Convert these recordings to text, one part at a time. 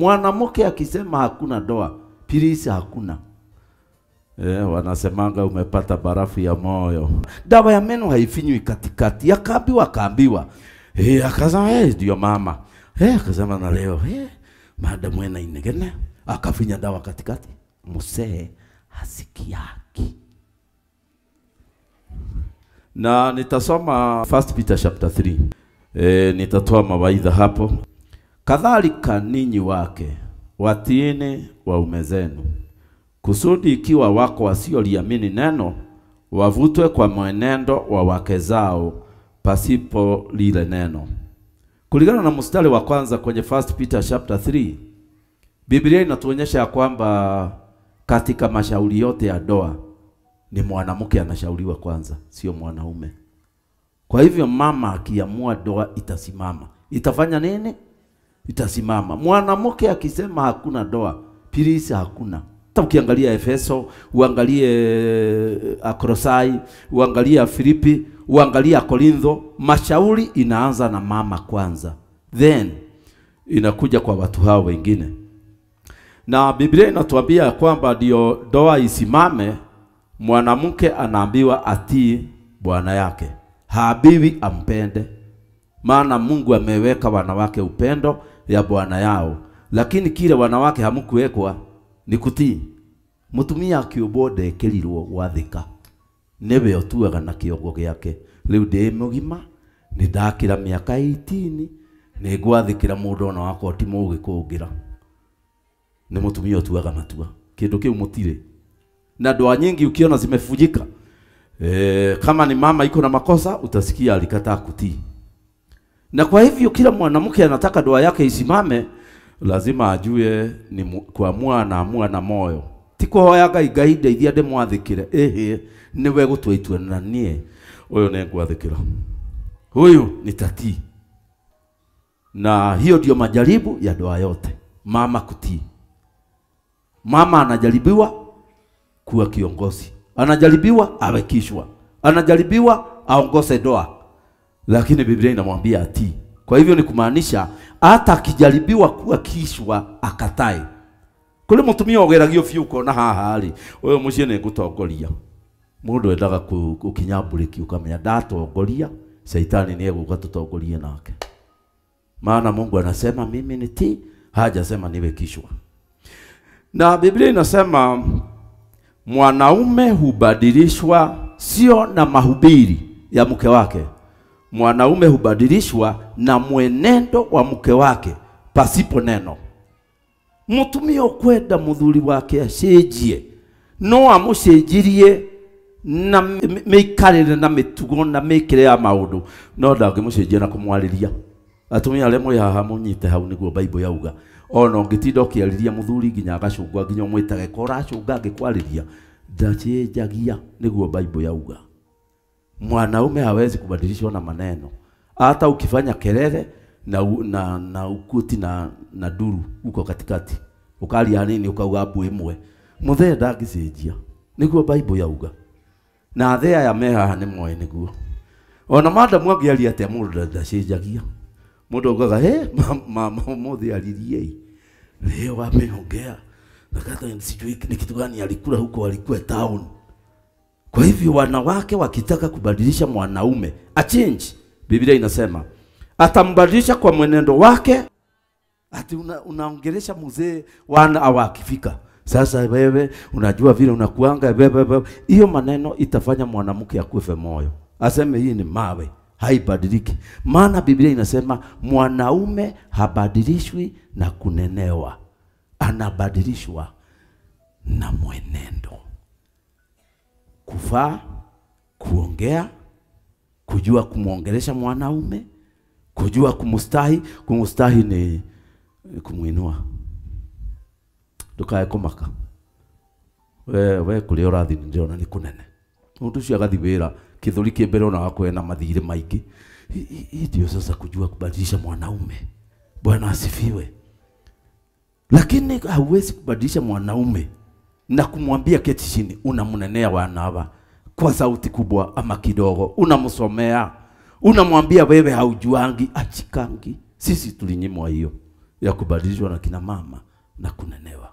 Mwanamke akisema hakuna doa, pirisi hakuna. Eh, wanasemanga umepata barafu ya moyo. Dawa ya meno haifinywi katikati. Yakaambiwa akaambiwa. Eh, akasema eh, ndio mama. Eh, akasema na leo eh, madamu ena inegene. Akafinya dawa katikati. Musee hasikiaki. Na nitasoma First Peter chapter 3. Eh, nitatoa mawaidha hapo. Kadhalika ninyi wake, watiini waume zenu, kusudi ikiwa wako wasioliamini neno, wavutwe kwa mwenendo wa wake zao pasipo lile neno. Kulingana na mstari wa kwanza kwenye First Peter chapter 3, Biblia inatuonyesha ya kwamba katika mashauri yote ya doa ni mwanamke anashauriwa kwanza, sio mwanaume. Kwa hivyo mama akiamua doa itasimama, itafanya nini? itasimama. Mwanamke akisema hakuna doa, pilisi hakuna. Hata ukiangalia Efeso, uangalie eh, Akrosai, uangalie Filipi, uangalie Korintho, mashauri inaanza na mama kwanza, then inakuja kwa watu hao wengine, na Biblia inatuambia kwamba ndio doa isimame, mwanamke anaambiwa atii bwana yake, haabiwi ampende, maana Mungu ameweka wanawake upendo ya bwana yao, lakini kile wanawake hamukuwekwa ni kutii. Mutumia kiubo ndekirirwo gwathika niwe otuaga na kiogo giake riu ndi mugima ni ndakira miaka 18 ni gwathikira mundu ona wakwa ti mugikungira ni mutumia otuaga matua kindu kiu mutire na ndoa nyingi ukiona zimefujika e, kama ni mama iko na makosa utasikia alikataa kutii na kwa hivyo kila mwanamke anataka doa yake isimame, lazima ajue ni kuamua, amua na moyo ti kuhoyaga igai ndeithia ndimwathikire ĩhĩ nĩwe gũtua na nie. niĩ ni nĩngwathĩkĩra huyu ni tati. na hiyo ndio majaribu ya doa yote, mama kutii. Mama anajaribiwa kuwa kiongozi, anajaribiwa awekishwa, anajaribiwa aongoze doa lakini Biblia inamwambia atii. Kwa hivyo ni kumaanisha hata akijaribiwa kuwa kishwa akatae kuri mutumia ogeragio biu ukona haha ri uyu mucii ni ngutongoria mundu endaga gukinyamburiki ukamenya ndatongoria shaitani ni eguka tutongorie nake maana Mungu anasema mimi ni tii, hajasema niwe kishwa. Na Biblia inasema mwanaume hubadilishwa sio na mahubiri ya mke wake, mwanaume hubadilishwa na mwenendo wa mke wake pasipo neno. Mutumia kwenda muthuri wake acenjie no amucenjirie na mikarire na mitugo na mikire ya maundu no ndangĩmũcenjia na kũmwarĩria atumia arĩa mwĩ haha mũnyite hau nĩguo Bible yauga ona ũngĩtinda ũkĩarĩria mũthuri nginya agacũngwa nginya ũmwĩtage ko ũracũnga angĩkwarĩria ndacenjagia nĩguo Bible yauga mwanaume hawezi kubadilishwa na maneno, hata ukifanya kelele na, na, na ukuti na, na duru uko katikati ukali ya nini ukauga mbu imwe muthee ndagicenjia niguo bible yauga na athea ya meha ni moä nä guo ona mada angäaria atä a må ndå ndacenjagia må ndå ngaga mama må thä aririei rä wamehongea nakata sijui ni kitu gani alikula huko alikuwa town kwa hivyo wanawake wakitaka kubadilisha mwanaume change, Biblia inasema atambadilisha kwa mwenendo wake. Ati una, mzee wana awakifika sasa wewe unajua vile unakuanga hiyo maneno itafanya mwanamke akufe moyo, aseme hii ni mawe, haibadiliki. Maana Biblia inasema mwanaume habadilishwi na kunenewa, anabadilishwa na mwenendo kuvaa, kuongea, kujua kumwongelesha mwanaume, kujua kumustahi. Kumustahi ni kumwinua. Ndukae kumaka we we kuria urathi ni ndirona ni kunene mundu ucio agathi wira kithuri ki mbere ona wako ena mathire maingi hii ndio sasa kujua kubadilisha mwanaume bwana asifiwe lakini hauwezi kubadilisha mwanaume na kumwambia keti chini, unamnenea wanaba kwa sauti kubwa ama kidogo, unamsomea, unamwambia wewe haujuangi, achikangi. Sisi tulinyimwa hiyo ya kubadilishwa na kina mama na kunenewa,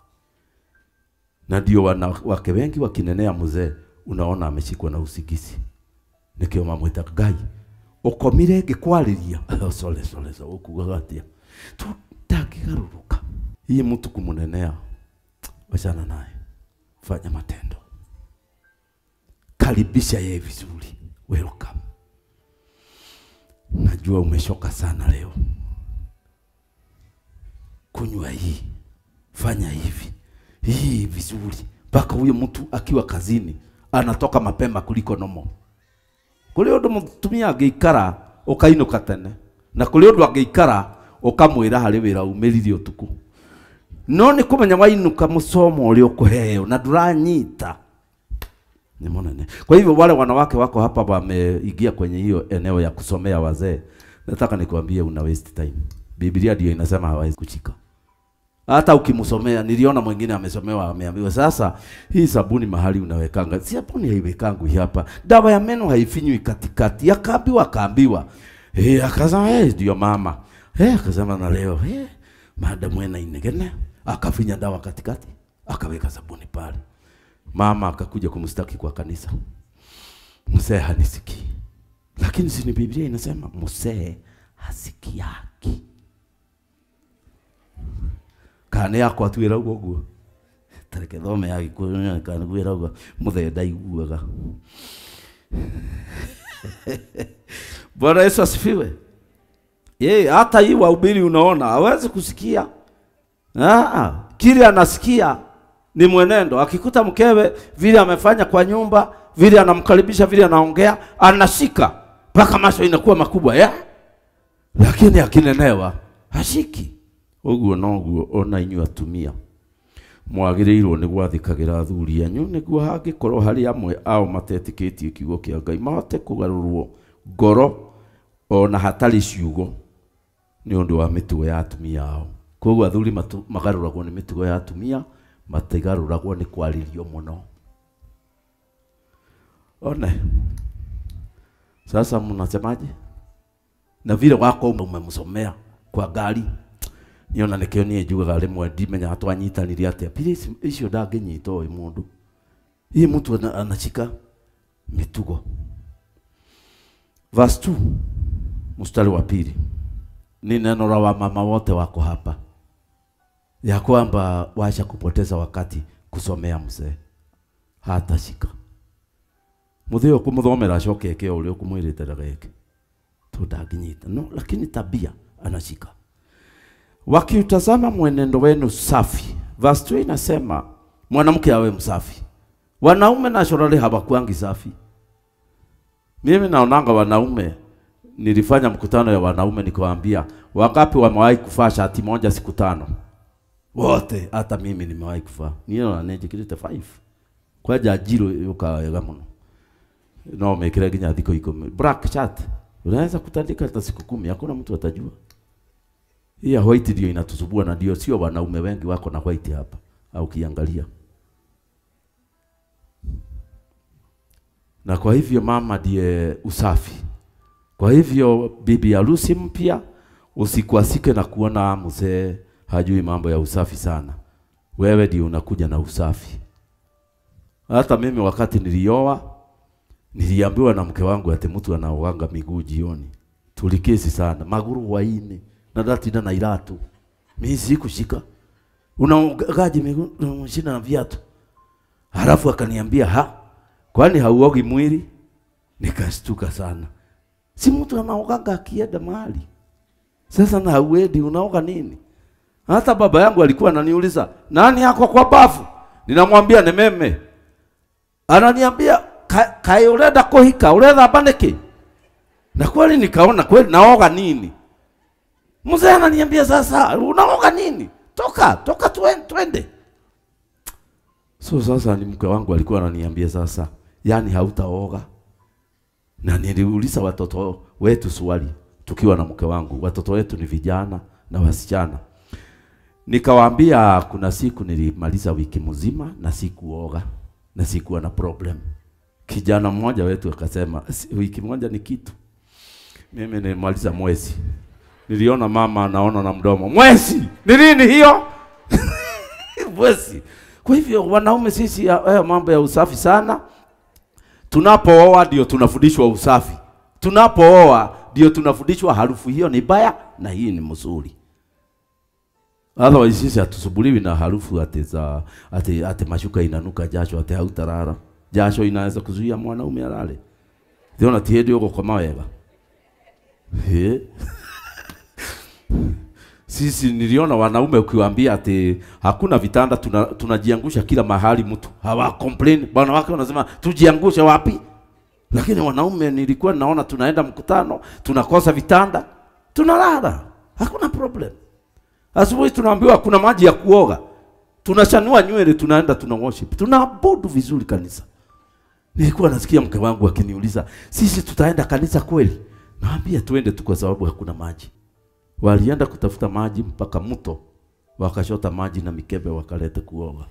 na ndio wanawake wengi wakinenea mzee, unaona ameshikwa na usigisi. Nikio mamwita gai ukomire ngikwariria sole sole so ukugaga atia tu ndakigaruruka hii mtu kumunenea wachana naye fanya matendo, karibisha yeye vizuri, welcome. Najua umeshoka sana leo, kunywa hii, fanya hivi hii vizuri, mpaka huyo mtu akiwa kazini anatoka mapema kuliko nomo. Kuli undu mutumia angiikara ukainuka tene na kuli undu angiikara ukamwira hari wira umiririe utuku no nä kå menya wainuka må coma å rä a å kå heo na ndå ni monene. Kwa hivyo wale wanawake wako hapa wameingia kwenye hiyo eneo ya kusomea wazee, nataka nikwambie una waste time. Biblia ndio inasema hawezi kuchika. Hata ukimsomea, niliona mwingine amesomewa ameambiwa sasa hii sabuni mahali unawekanga. Si sabuni haiwekangwi hapa. Dawa ya meno haifinywi katikati. Akaambiwa akaambiwa. Eh, akasema eh, ndio mama. Eh, akasema na leo. Eh, madamu ena inegene akafinya dawa katikati, akaweka sabuni pale. Mama akakuja kumstaki kwa kanisa, mzee hanisikii. Lakini si Biblia inasema mzee hasikiaki kane yako twira uguo guo tareke thome ya gikunya kana gwira uguo muthe ndaiguaga Bwana Yesu asifiwe. Yeye hata hii wahubiri unaona hawezi kusikia Ah, kile anasikia ni mwenendo. Akikuta mkewe vile amefanya kwa nyumba, vile anamkaribisha, vile anaongea, anashika mpaka macho inakuwa makubwa ya lakini akinenewa hashiki uguo noguo ona inyu atumia mwagĩrĩirwo ni gwathĩkagĩra athuri anyu nĩguo hangĩkorwo harĩ amwe ao matetĩkĩtie kiugo kĩa Ngai mahote kũgarũrwo ngoro o na hatarĩ ciugo ni ũndũ wa mĩtugo ya atumia ao koguo athuri magaruragwo nä mä tugo ya atumia matigaruragwo nä kwarä muno one sasa mnasemaje na vile wako umemsomea kwa gari niona nikio nie njugaga rimwe ndimenya twanyitanirie atia pili icio ndangĩnyita ũyũ mũndũ hii mtu anashika mitugo verse 2 mstari wa pili ni neno la wamama wote wako hapa ya kwamba wacha kupoteza wakati kusomea mzee hata hatashika muthee kumuthomera acoke ke uria kumwiritera geke tutanginyita no lakini tabia anashika wakiutazama mwenendo wenu safi vastu inasema mwanamke awe msafi wanaume na shorali hawakuangi safi mimi naonanga wanaume nilifanya mkutano ya wanaume nikawaambia wangapi wamewahi kuvaa shati moja siku tano wote hata mimi nimewahi kufa niyo na anenjikirite 5 kwa jajiro yuka yukawega muno no mekire ginya thiko iko black chat unaweza kutandika hata siku kumi hakuna mtu atajua hii ya white ndio inatusubua na ndio sio wanaume wengi wako na white hapa au kiangalia na kwa hivyo mama ndiye usafi kwa hivyo bibi harusi mpya usikwasike na kuona mzee hajui mambo ya usafi sana. Wewe ndio unakuja na usafi. Hata mimi wakati nilioa niliambiwa na mke wangu ati mtu anaoanga miguu jioni. Tulikesi sana, maguru waine na dati na iratu. Mimi sikushika. Unaogaji miguu shina na viatu? Halafu akaniambia ha, kwani hauogi mwili? Nikastuka sana. Si mtu anaoganga akienda mahali. Sasa na uedi unaoga nini? Hata baba yangu alikuwa ananiuliza nani yako kwa bafu, ninamwambia ni meme. Ananiambia kaiureda kai kohika ureda bandiki, na kweli nikaona kweli naoga nini. Mzee ananiambia sasa, unaoga nini? Toka toka, twende twende. So sasa ni mke wangu alikuwa ananiambia sasa, yani hautaoga. Na niliuliza watoto wetu swali tukiwa na mke wangu, watoto wetu ni vijana na wasichana Nikawaambia kuna siku nilimaliza wiki mzima na sikuoga na sikuwa na problem. Kijana mmoja wetu akasema wiki moja ni kitu, mimi nilimaliza mwezi. Niliona mama anaona na mdomo, mwezi ni nini hiyo? mwezi. Kwa hivyo wanaume sisi, eh, eh, mambo ya usafi sana. Tunapooa ndio tunafundishwa usafi, tunapooa ndio tunafundishwa harufu hiyo ni baya na hii ni mzuri otherwise sisi hatusubuliwi na harufu ate za ate, ate mashuka inanuka jasho ate hautarara jasho inaweza kuzuia mwanaume alale thiona ti hindi ugukoma wega sisi niliona wanaume ukiwaambia ati hakuna vitanda, tunajiangusha tuna kila mahali, mtu hawa complain, bwana wake wanasema tujiangushe wapi? Lakini wanaume nilikuwa naona tunaenda mkutano, tunakosa vitanda, tunalala, hakuna problem. Asubuhi tunaambiwa kuna maji ya kuoga, tunashanua nywele, tunaenda tuna worship, tunaabudu vizuri kanisa. Nilikuwa nasikia mke wangu akiniuliza, sisi tutaenda kanisa kweli? Naambia tuende tu, kwa sababu hakuna maji. Walienda kutafuta maji mpaka mto, wakashota maji na mikebe, wakaleta kuoga.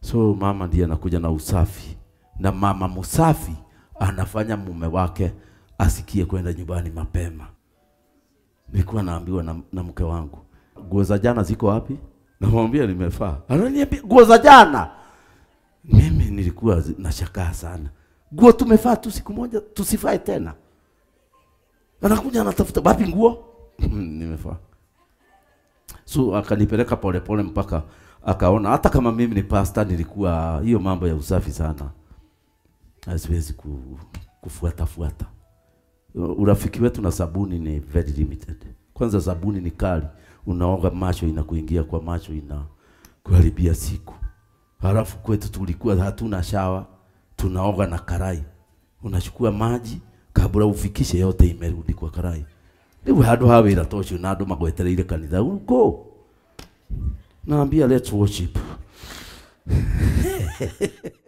So mama ndiye anakuja na usafi, na mama msafi anafanya mume wake asikie kwenda nyumbani mapema. Nilikuwa naambiwa na, na mke wangu nguo za jana ziko wapi? Namwambia nimefaa. Ananiambia nguo za jana. Mimi nilikuwa nashakaa sana, nguo tumefaa tu siku moja, tusifae tena. Anakuja anatafuta wapi nguo nimefaa. So akanipeleka polepole mpaka akaona hata kama mimi ni pasta, nilikuwa hiyo mambo ya usafi sana Haziwezi ah, ku, kufuata fuata. Urafiki wetu na sabuni ni very limited. Kwanza sabuni ni kali unaoga macho inakuingia kwa macho ina kuharibia siku. Halafu kwetu tulikuwa hatuna shawa, tunaoga na karai. Unachukua maji kabla ufikishe yote imerudi kwa karai. Ndio hadu hawe ila tosho na ndo magwetere ile kanisa huko. Naambia let's worship.